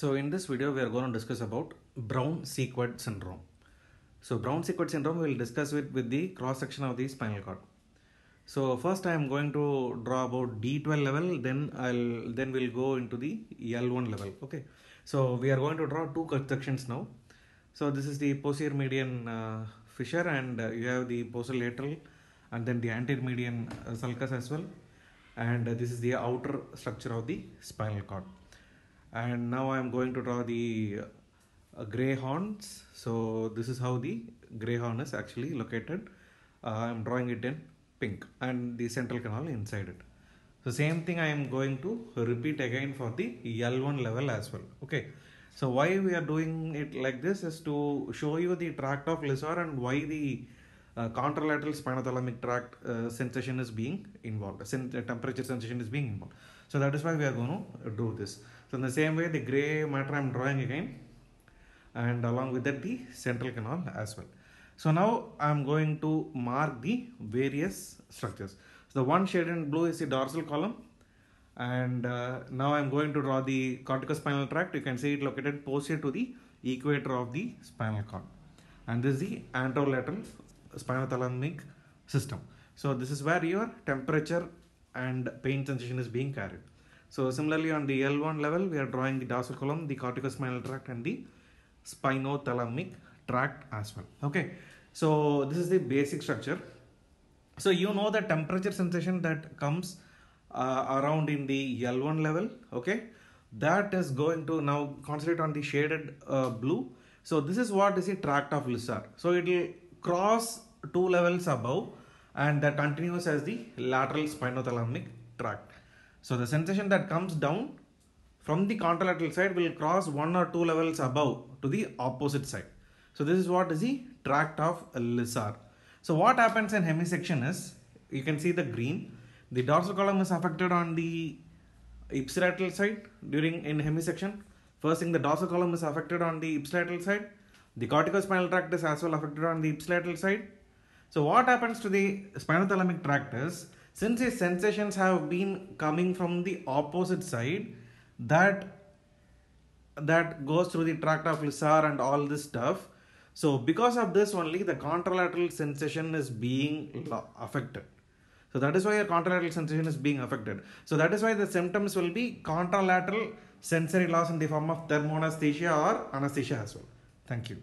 So in this video, we are going to discuss about Brown-Sequard syndrome. So Brown-Sequard syndrome we will discuss with, with the cross-section of the spinal cord. So first I am going to draw about D12 level, then I'll then we'll go into the L1 level. Okay. So we are going to draw two cut sections now. So this is the posterior median uh, fissure and uh, you have the posterior lateral and then the anterior median uh, sulcus as well. And uh, this is the outer structure of the spinal cord and now I'm going to draw the uh, gray horns so this is how the gray horn is actually located uh, I'm drawing it in pink and the central canal inside it so same thing I am going to repeat again for the L1 level as well okay so why we are doing it like this is to show you the tract of lessor and why the uh, contralateral spinothalamic tract uh, sensation is being involved, Sen- uh, temperature sensation is being involved. So that is why we are going to do this. So in the same way, the gray matter I am drawing again, and along with that the central canal as well. So now I am going to mark the various structures. So the one shaded in blue is the dorsal column, and uh, now I am going to draw the corticospinal tract. You can see it located posterior to the equator of the spinal cord, and this is the anterolateral spinothalamic system. So this is where your temperature and pain sensation is being carried. So similarly on the L1 level, we are drawing the dorsal column, the corticospinal tract and the spinothalamic tract as well. Okay. So this is the basic structure. So you know the temperature sensation that comes uh, around in the L1 level. Okay. That is going to now concentrate on the shaded uh, blue. So this is what is the tract of Lissar. So it will cross two levels above and that continues as the lateral spinothalamic tract. So the sensation that comes down from the contralateral side will cross one or two levels above to the opposite side. So this is what is the tract of Lissar. So what happens in hemisection is, you can see the green, the dorsal column is affected on the ipsilateral side during in hemisection. First thing the dorsal column is affected on the ipsilateral side the corticospinal tract is as well affected on the ipsilateral side. So what happens to the spinothalamic tract is, since the sensations have been coming from the opposite side, that that goes through the tract of Lissar and all this stuff. So because of this only, the contralateral sensation is being affected. So that is why your contralateral sensation is being affected. So that is why the symptoms will be contralateral sensory loss in the form of anesthesia or anesthesia as well. Thank you.